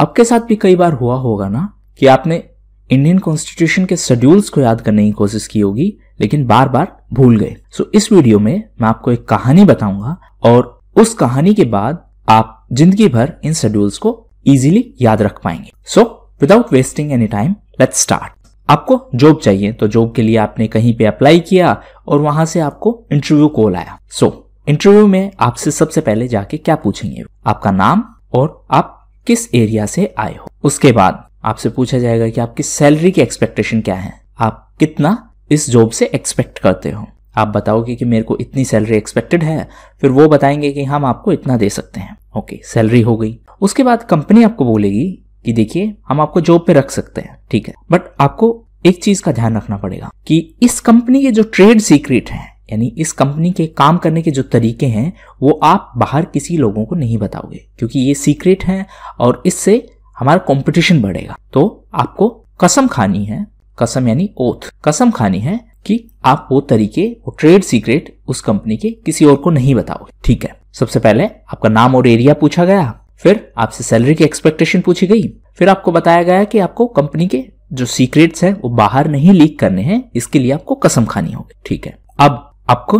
आपके साथ भी कई बार हुआ होगा ना कि आपने इंडियन कॉन्स्टिट्यूशन के शेड्यूल्स को याद करने की कोशिश की होगी लेकिन बार बार भूल गए सो so, इस वीडियो में मैं आपको एक कहानी बताऊंगा और उस कहानी के बाद आप जिंदगी भर इन शेड्यूल्स को इजीली याद रख पाएंगे so without wasting any time let's start आपको जॉब चाहिए तो जॉब के लिए आपने कहीं पे अप्लाई किया और वहां से आपको इंटरव्यू कॉल आया सो so, इंटरव्यू में आपसे सबसे पहले जाके क्या पूछेंगे आपका नाम और आप किस एरिया से आए हो उसके बाद आपसे पूछा जाएगा कि आपकी सैलरी की एक्सपेक्टेशन क्या है आप कितना इस जॉब से एक्सपेक्ट करते हो आप बताओगे कि मेरे को इतनी सैलरी एक्सपेक्टेड है फिर वो बताएंगे कि हम आपको इतना दे सकते हैं ओके सैलरी हो गई उसके बाद कंपनी आपको बोलेगी कि देखिए हम आपको जॉब पे रख सकते हैं ठीक है बट आपको एक चीज का ध्यान रखना पड़ेगा कि इस कंपनी के जो ट्रेड सीक्रेट हैं यानी इस कंपनी के काम करने के जो तरीके हैं वो आप बाहर किसी लोगों को नहीं बताओगे क्योंकि ये सीक्रेट हैं और इससे हमारा कंपटीशन बढ़ेगा तो आपको कसम खानी है कसम यानी ओथ कसम खानी है कि आप वो तरीके वो ट्रेड सीक्रेट उस कंपनी के किसी और को नहीं बताओगे ठीक है सबसे पहले आपका नाम और एरिया पूछा गया फिर आपसे सैलरी की एक्सपेक्टेशन पूछी गई फिर आपको बताया गया कि आपको कंपनी के जो सीक्रेट्स हैं वो बाहर नहीं लीक करने हैं इसके लिए आपको कसम खानी होगी ठीक है अब आपको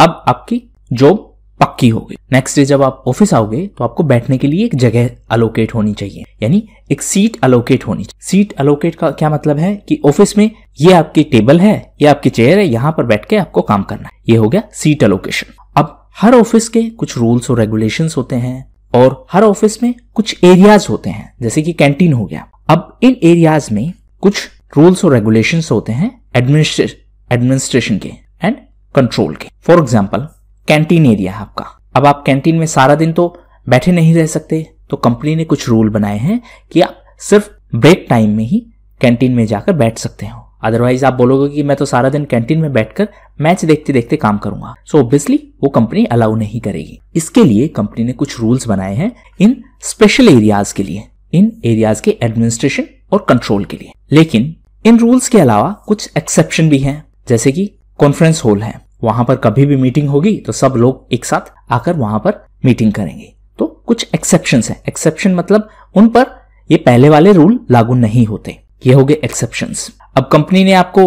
अब आपकी जॉब पक्की हो गई नेक्स्ट डे जब आप ऑफिस आओगे तो आपको बैठने के लिए एक जगह अलोकेट होनी चाहिए यानी एक सीट अलोकेट होनी चाहिए सीट अलोकेट का क्या मतलब है कि ऑफिस में ये आपकी टेबल है ये आपकी चेयर है यहाँ पर बैठ के आपको काम करना है ये हो गया सीट अलोकेशन अब हर ऑफिस के कुछ रूल्स और रेगुलेशन होते हैं और हर ऑफिस में कुछ एरियाज होते हैं जैसे कि कैंटीन हो गया अब इन एरियाज में कुछ रूल्स और रेगुलेशन होते हैं एडमिनिस्ट्रेशन के एंड कंट्रोल के फॉर एग्जाम्पल कैंटीन एरिया है आपका अब आप कैंटीन में सारा दिन तो बैठे नहीं रह सकते तो कंपनी ने कुछ रूल बनाए हैं कि आप सिर्फ ब्रेक टाइम में ही कैंटीन में जाकर बैठ सकते हो अदरवाइज आप बोलोगे कि मैं तो सारा दिन कैंटीन में बैठकर मैच देखते देखते काम करूंगा सो so ऑब्वियसली वो कंपनी अलाउ नहीं करेगी इसके लिए कंपनी ने कुछ रूल्स बनाए हैं इन स्पेशल एरियाज के लिए इन एरियाज के एडमिनिस्ट्रेशन और कंट्रोल के लिए लेकिन इन रूल्स के अलावा कुछ एक्सेप्शन भी हैं जैसे कि कॉन्फ्रेंस हॉल है वहां पर कभी भी मीटिंग होगी तो सब लोग एक साथ आकर वहां पर मीटिंग करेंगे तो कुछ एक्सेप्शन है एक्सेप्शन मतलब उन पर ये पहले वाले रूल लागू नहीं होते ये हो गए एक्सेप्शन अब कंपनी ने आपको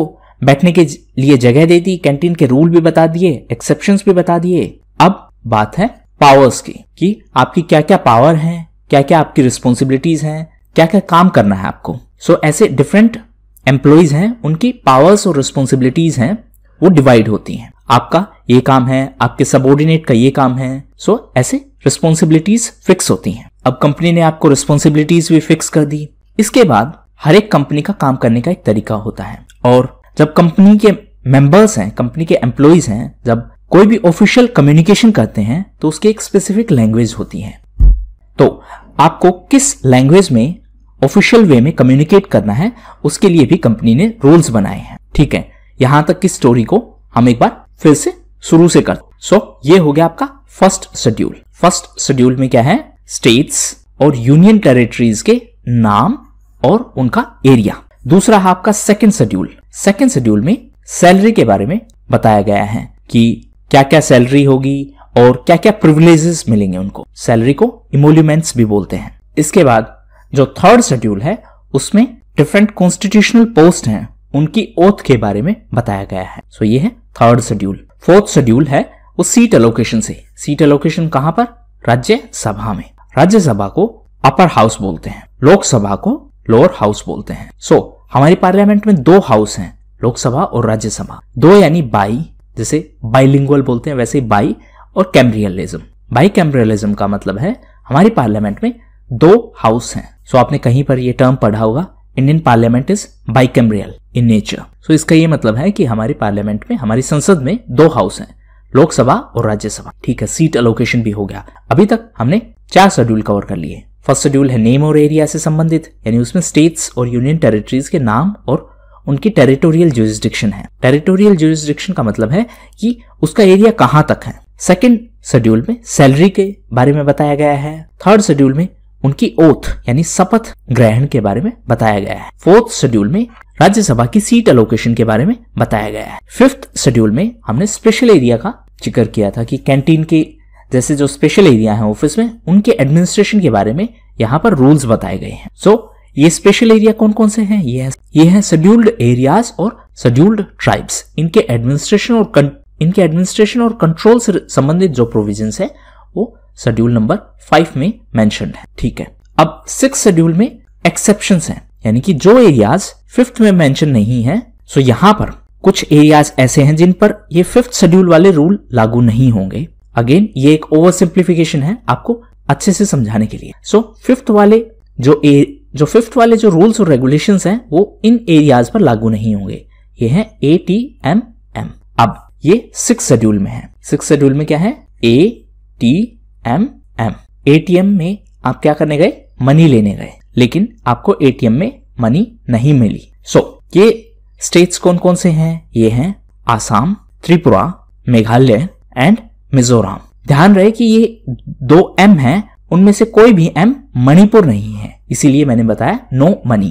बैठने के लिए जगह दे दी कैंटीन के रूल भी बता दिए एक्सेप्शन भी बता दिए अब बात है पावर्स की कि आपकी क्या क्या पावर है क्या क्या आपकी रिस्पॉन्सिबिलिटीज हैं क्या क्या काम करना है आपको सो so, ऐसे डिफरेंट एम्प्लॉयज हैं उनकी पावर्स और रिस्पॉन्सिबिलिटीज हैं वो डिवाइड होती हैं आपका ये काम है आपके सबोर्डिनेट का ये काम है सो so, ऐसे रिस्पॉन्सिबिलिटीज फिक्स होती हैं अब कंपनी ने आपको रिस्पॉन्सिबिलिटीज भी फिक्स कर दी इसके बाद हर एक कंपनी का काम करने का एक तरीका होता है और जब कंपनी के मेंबर्स हैं कंपनी के एम्प्लॉयज हैं जब कोई भी ऑफिशियल कम्युनिकेशन करते हैं तो उसकी एक स्पेसिफिक लैंग्वेज होती है तो आपको किस लैंग्वेज में ऑफिशियल वे में कम्युनिकेट करना है उसके लिए भी कंपनी ने रूल्स बनाए हैं ठीक है यहां तक की स्टोरी को हम एक बार फिर से शुरू से कर सो so, ये हो गया आपका फर्स्ट शेड्यूल फर्स्ट शेड्यूल में क्या है स्टेट्स और यूनियन टेरिटरीज के नाम और उनका एरिया दूसरा है आपका सेकेंड शेड्यूल सेकेंड शेड्यूल में सैलरी के बारे में बताया गया है कि क्या क्या सैलरी होगी और क्या क्या प्रिविलेजेस मिलेंगे उनको सैलरी को इमोल्यूमेंट्स भी बोलते हैं इसके बाद जो थर्ड शेड्यूल है उसमें डिफरेंट कॉन्स्टिट्यूशनल पोस्ट हैं उनकी ओथ के बारे में बताया गया है सो so, ये है थर्ड शेड्यूल फोर्थ शेड्यूल है वो सीट एलोकेशन से सीट एलोकेशन कहां पर राज्य सभा में राज्यसभा को अपर हाउस बोलते हैं लोकसभा को लोअर हाउस बोलते हैं सो so, हमारे पार्लियामेंट में दो हाउस हैं लोकसभा और राज्यसभा दो यानी बाई जैसे बाइलिंगुअल बोलते हैं वैसे बाई और कैम्ब्रियलिज्म बाई कैम्ब्रियलिज्म का मतलब है हमारी पार्लियामेंट में दो हाउस हैं सो so, आपने कहीं पर यह टर्म पढ़ा होगा Indian parliament is bicameral in nature so इसका ये मतलब है कि हमारे पार्लियामेंट में हमारी संसद में दो हाउस हैं लोकसभा और राज्यसभा ठीक है सीट अलोकेशन भी हो गया अभी तक हमने चार शेड्यूल कवर कर लिए फर्स्ट शेड्यूल है नेम और एरिया से संबंधित यानी उसमें स्टेट्स और यूनियन टेरिटरीज के नाम और उनकी टेरिटोरियल जुरिस्डिक्शन है टेरिटोरियल जुरिस्डिक्शन का मतलब है कि उसका एरिया कहाँ तक है सेकेंड शेड्यूल में सैलरी के बारे में बताया गया है थर्ड शेड्यूल में उनकी ओथ यानी शपथ ग्रहण के बारे में बताया गया है फोर्थ शेड्यूल में राज्यसभा की सीट अलोकेशन के बारे में बताया गया है फिफ्थ शेड्यूल में हमने स्पेशल एरिया का जिक्र किया था कि कैंटीन के जैसे जो स्पेशल एरिया है ऑफिस में उनके एडमिनिस्ट्रेशन के बारे में यहाँ पर रूल्स बताए गए हैं सो so, ये स्पेशल एरिया कौन कौन से हैं ये है ये है शेड्यूल्ड एरियाज और शेड्यूल्ड ट्राइब्स इनके एडमिनिस्ट्रेशन और इनके एडमिनिस्ट्रेशन और कंट्रोल से संबंधित जो प्रोविजन है वो शेड्यूल नंबर फाइव में मैंशन है ठीक है अब सिक्स शेड्यूल में एक्सेप्शन है यानी कि जो एरियाज फिफ्थ में मैंशन नहीं है सो यहां पर कुछ एरियाज ऐसे हैं जिन पर ये फिफ्थ शेड्यूल वाले रूल लागू नहीं होंगे अगेन ये एक ओवर सिंप्लीफिकेशन है आपको अच्छे से समझाने के लिए सो so, फिफ्थ वाले जो ए जो फिफ्थ वाले जो रूल्स और रेगुलेशन है वो इन एरियाज पर लागू नहीं होंगे ये है ए टी एम एम अब ये सिक्स शेड्यूल में है सिक्स शेड्यूल में क्या है A T M M ATM में आप क्या करने गए मनी लेने गए लेकिन आपको एटीएम में मनी नहीं मिली सो so, ये स्टेट्स कौन कौन से हैं ये हैं आसाम त्रिपुरा मेघालय एंड मिजोरम ध्यान रहे कि ये दो एम हैं उनमें से कोई भी एम मणिपुर नहीं है इसीलिए मैंने बताया नो मनी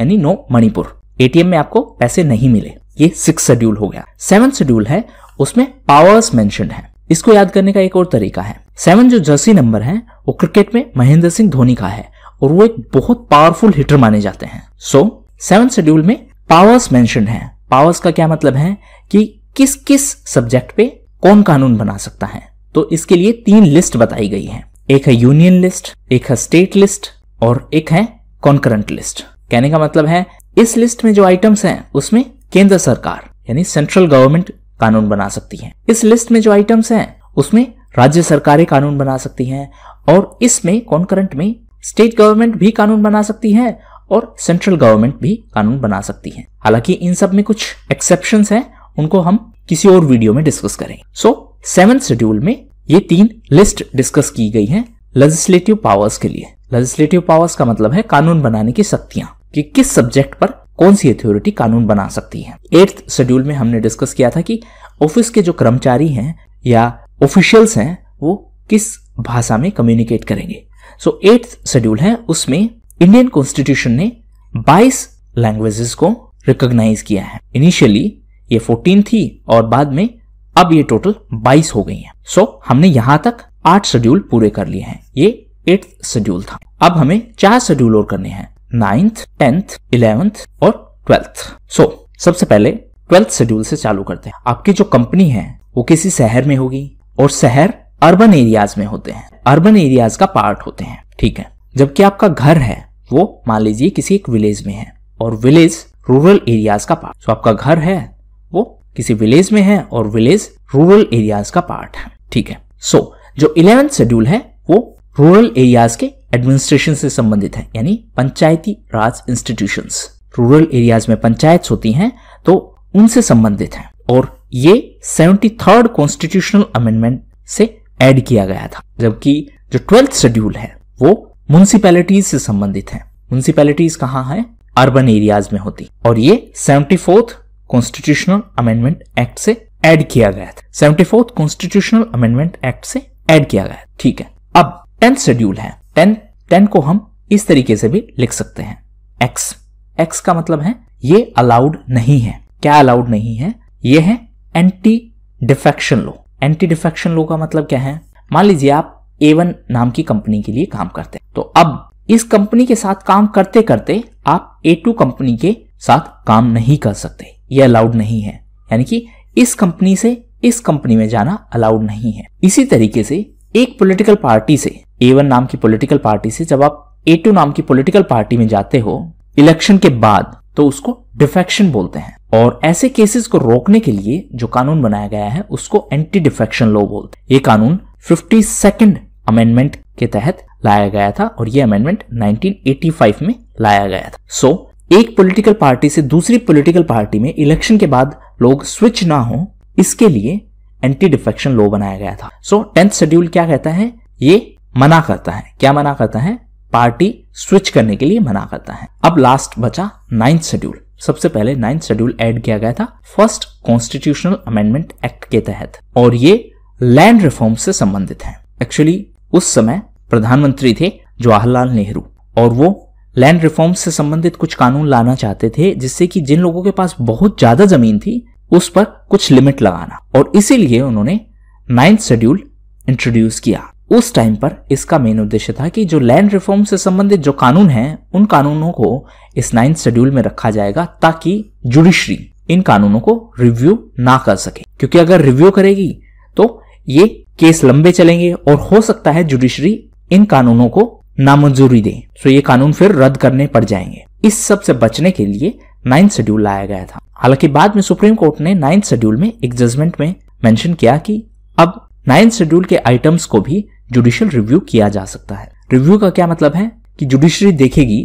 यानी नो मणिपुर एटीएम में आपको पैसे नहीं मिले ये सिक्स शेड्यूल हो गया सेवन शेड्यूल है उसमें पावर्स मेंशन है इसको याद करने का एक और तरीका है सेवन जो जर्सी नंबर है वो क्रिकेट में महेंद्र सिंह धोनी का है और वो एक बहुत पावरफुल हिटर माने जाते हैं सो सेवन शेड्यूल में पावर्स मेंशन है पावर्स का क्या मतलब है कि किस किस सब्जेक्ट पे कौन कानून बना सकता है तो इसके लिए तीन लिस्ट बताई गई है एक है यूनियन लिस्ट एक है स्टेट लिस्ट और एक है कॉन्करेंट लिस्ट कहने का मतलब है इस लिस्ट में जो आइटम्स हैं उसमें केंद्र सरकार यानी सेंट्रल गवर्नमेंट कानून बना सकती है इस लिस्ट में जो आइटम्स हैं उसमें राज्य सरकारें कानून बना सकती हैं और इसमें कॉन्करेंट में स्टेट गवर्नमेंट भी कानून बना सकती है और सेंट्रल गवर्नमेंट भी कानून बना सकती है हालांकि इन सब में कुछ एक्सेप्शन हैं उनको हम किसी और वीडियो में डिस्कस करेंगे सो सेवन शेड्यूल में ये तीन लिस्ट डिस्कस की गई है लेजिस्लेटिव पावर्स के लिए लेजिस्लेटिव पावर्स का मतलब है कानून बनाने की शक्तियां कि किस सब्जेक्ट पर कौन सी अथॉरिटी कानून बना सकती है एट्थ शेड्यूल में हमने डिस्कस किया था कि ऑफिस के जो कर्मचारी हैं या ऑफिशियल्स हैं वो किस भाषा में कम्युनिकेट करेंगे सो एट शेड्यूल है उसमें इंडियन कॉन्स्टिट्यूशन ने 22 लैंग्वेजेस को रिकॉग्नाइज किया है इनिशियली ये 14 थी और बाद में अब ये टोटल 22 हो गई हैं। सो so, हमने यहां तक आठ शेड्यूल पूरे कर लिए हैं ये एट्थ शेड्यूल था अब हमें चार शेड्यूल और करने हैं नाइन्थ टेंथ इलेवेंथ और ट्वेल्थ सो so, सबसे पहले ट्वेल्थ शेड्यूल से चालू करते हैं आपकी जो कंपनी है वो किसी शहर में होगी और शहर अर्बन एरियाज में होते हैं अर्बन एरियाज का पार्ट होते हैं ठीक है जबकि आपका घर है वो मान लीजिए किसी एक विलेज में है और विलेज रूरल एरियाज का पार्ट तो आपका घर है वो किसी विलेज में है और विलेज रूरल एरियाज का पार्ट है ठीक है सो so, जो इलेवेंथ शेड्यूल है वो रूरल एरियाज के एडमिनिस्ट्रेशन से संबंधित है यानी panchayati raj institution rural areas में पंचायत होती हैं तो उनसे संबंधित है और ये सेवेंटी थर्ड कॉन्स्टिट्यूशनल अमेंडमेंट से एड किया गया था जबकि जो ट्वेल्थ शेड्यूल है वो म्यूनसिपैलिटीज से संबंधित है म्यूनसिपैलिटीज कहाँ है अर्बन एरियाज में होती और ये seventy fourth constitutional amendment act से एड किया गया था seventy fourth constitutional amendment act से एड किया गया ठीक है अब टेंथ शेड्यूल है टेन टेन को हम इस तरीके से भी लिख सकते हैं एक्स एक्स का मतलब है ये अलाउड नहीं है क्या अलाउड नहीं है ये है anti defection law anti defection law का मतलब क्या है मान लीजिए आप एवन नाम की कंपनी के लिए काम करते हैं तो अब इस कंपनी के साथ काम करते करते आप ए टू कंपनी के साथ काम नहीं कर सकते ये अलाउड नहीं है यानी कि इस कंपनी से इस कंपनी में जाना अलाउड नहीं है इसी तरीके से एक पॉलिटिकल पार्टी से ए वन नाम की पॉलिटिकल पार्टी से जब आप ए टू नाम की पॉलिटिकल पार्टी में जाते हो इलेक्शन के बाद तो उसको डिफेक्शन बोलते हैं और ऐसे केसेस को रोकने के लिए जो कानून बनाया गया है उसको एंटी डिफेक्शन लॉ बोलते हैं ये कानून फिफ्टी सेकेंड अमेंडमेंट के तहत लाया गया था और ये अमेंडमेंट 1985 में लाया गया था सो so, एक पॉलिटिकल पार्टी से दूसरी पॉलिटिकल पार्टी में इलेक्शन के बाद लोग स्विच ना हो इसके लिए एंटी डिफेक्शन लॉ बनाया गया था सो टेंथ शेड्यूल क्या कहता है ये मना करता है क्या मना करता है पार्टी स्विच करने के लिए मना करता है अब लास्ट बचा नाइन्थ शेड्यूल सबसे पहले नाइन्थ शेड्यूल ऐड किया गया था फर्स्ट कॉन्स्टिट्यूशनल अमेंडमेंट एक्ट के तहत और ये लैंड रिफॉर्म से संबंधित है एक्चुअली उस समय प्रधानमंत्री थे जवाहरलाल नेहरू और वो लैंड रिफॉर्म से संबंधित कुछ कानून लाना चाहते थे जिससे कि जिन लोगों के पास बहुत ज्यादा जमीन थी उस पर कुछ लिमिट लगाना और इसीलिए उन्होंने नाइन्थ शेड्यूल इंट्रोड्यूस किया उस टाइम पर इसका मेन उद्देश्य था कि जो लैंड रिफॉर्म से संबंधित जो कानून है उन कानूनों को इस नाइन्थ शेड्यूल में रखा जाएगा ताकि जुडिशरी इन कानूनों को रिव्यू ना कर सके क्योंकि अगर रिव्यू करेगी तो ये केस लंबे चलेंगे और हो सकता है जुडिशरी इन कानूनों को नामंजूरी दे तो ये कानून फिर रद्द करने पड़ जाएंगे इस सब से बचने के लिए नाइन्थ शेड्यूल लाया गया था हालांकि बाद में सुप्रीम कोर्ट ने नाइन्थ शेड्यूल में एक जजमेंट में मेंशन किया कि अब नाइन्थ शेड्यूल के आइटम्स को भी जुडिशियल रिव्यू किया जा सकता है रिव्यू का क्या मतलब है कि जुडिशरी देखेगी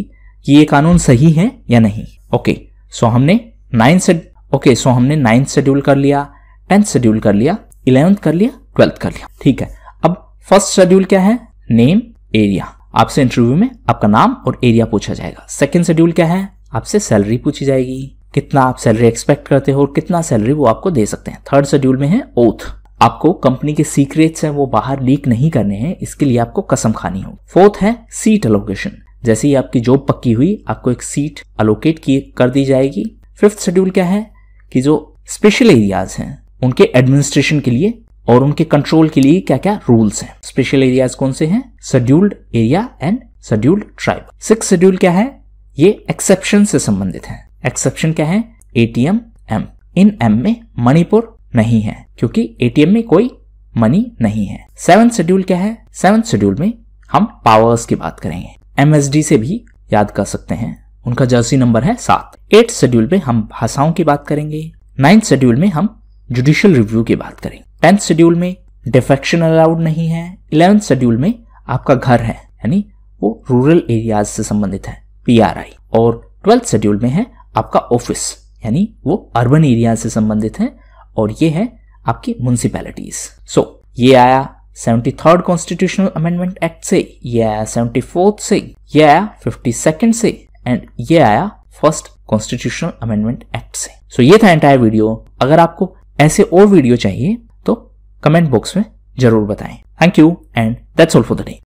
कि ये कानून सही है या नहीं ओके सो हमने नाइन्थ से ओके सो हमने नाइन्थ शेड्यूल कर लिया टेंथ शेड्यूल कर लिया इलेवेंथ कर लिया ट्वेल्थ कर लिया ठीक है अब फर्स्ट शेड्यूल क्या है नेम एरिया आपसे इंटरव्यू में आपका नाम और एरिया पूछा जाएगा सेकेंड शेड्यूल क्या है आपसे सैलरी पूछी जाएगी कितना आप सैलरी एक्सपेक्ट करते हो और कितना सैलरी वो आपको दे सकते हैं थर्ड शेड्यूल में है ओथ आपको कंपनी के सीक्रेट्स हैं वो बाहर लीक नहीं करने हैं इसके लिए आपको कसम खानी हो फोर्थ है सीट अलोकेशन जैसे ही आपकी जॉब पक्की हुई आपको एक सीट अलोकेट की कर दी जाएगी फिफ्थ शेड्यूल क्या है कि जो स्पेशल एरियाज हैं उनके एडमिनिस्ट्रेशन के लिए और उनके कंट्रोल के लिए क्या क्या रूल्स हैं स्पेशल एरियाज कौन से हैं scheduled area and scheduled tribe six schedule क्या है ये एक्सेप्शन से संबंधित है एक्सेप्शन क्या है एटीएम एम इन एम में मणिपुर नहीं है क्योंकि एटीएम में कोई मनी नहीं है सेवन शेड्यूल क्या है सेवन शेड्यूल में हम पावर्स की बात करेंगे एमएसडी से भी याद कर सकते हैं उनका जर्सी नंबर है सात एट शेड्यूल में हम भाषाओं की बात करेंगे नाइन्थ शेड्यूल में हम जुडिशियल रिव्यू की बात करेंगे टेंथ शेड्यूल में डिफेक्शन अलाउड नहीं है इलेवेंथ शेड्यूल में आपका घर है यानी वो रूरल एरियाज से संबंधित है पीआरआई और ट्वेल्थ शेड्यूल में है आपका ऑफिस यानी वो अर्बन एरिया से संबंधित है और ये है आपकी म्यूनसिपैलिटीज सो so, ये आया seventy third constitutional amendment act से ये आया सेवेंटी फोर्थ से ये आया फिफ्टी सेकेंड से एंड ये आया फर्स्ट कॉन्स्टिट्यूशनल अमेंडमेंट एक्ट से सो so, ये था एंटायर वीडियो अगर आपको ऐसे और वीडियो चाहिए तो कमेंट बॉक्स में जरूर बताएं thank you and that's all for the day